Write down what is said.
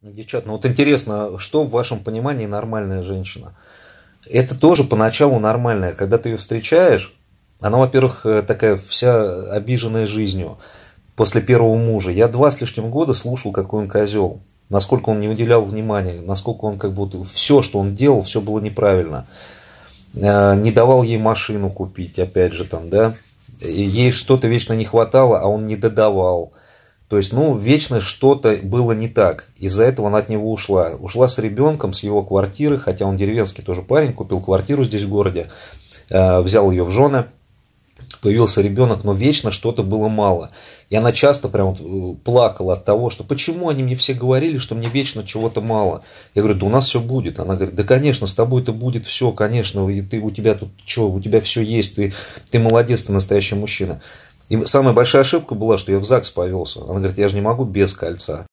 Девчат, ну вот интересно, что в вашем понимании нормальная женщина? Это тоже поначалу нормальная. Когда ты ее встречаешь, она, во-первых, э, такая вся обиженная жизнью после первого мужа. Я два с лишним года слушал, какой он козел. Насколько он не уделял внимания, насколько он как будто все, что он делал, все было неправильно. Э, не давал ей машину купить, опять же, там, да. Ей что-то вечно не хватало, а он не додавал. То есть, ну, вечно что-то было не так. Из-за этого она от него ушла. Ушла с ребенком, с его квартиры, хотя он деревенский тоже парень, купил квартиру здесь в городе, э, взял ее в жены. Появился ребенок, но вечно что-то было мало. И она часто прям вот э, плакала от того, что почему они мне все говорили, что мне вечно чего-то мало. Я говорю, да у нас все будет. Она говорит, да конечно, с тобой это будет все, конечно, и ты, у тебя тут что, у тебя все есть, ты, ты молодец, ты настоящий мужчина. И самая большая ошибка была, что я в ЗАГС повелся. Она говорит, я же не могу без кольца.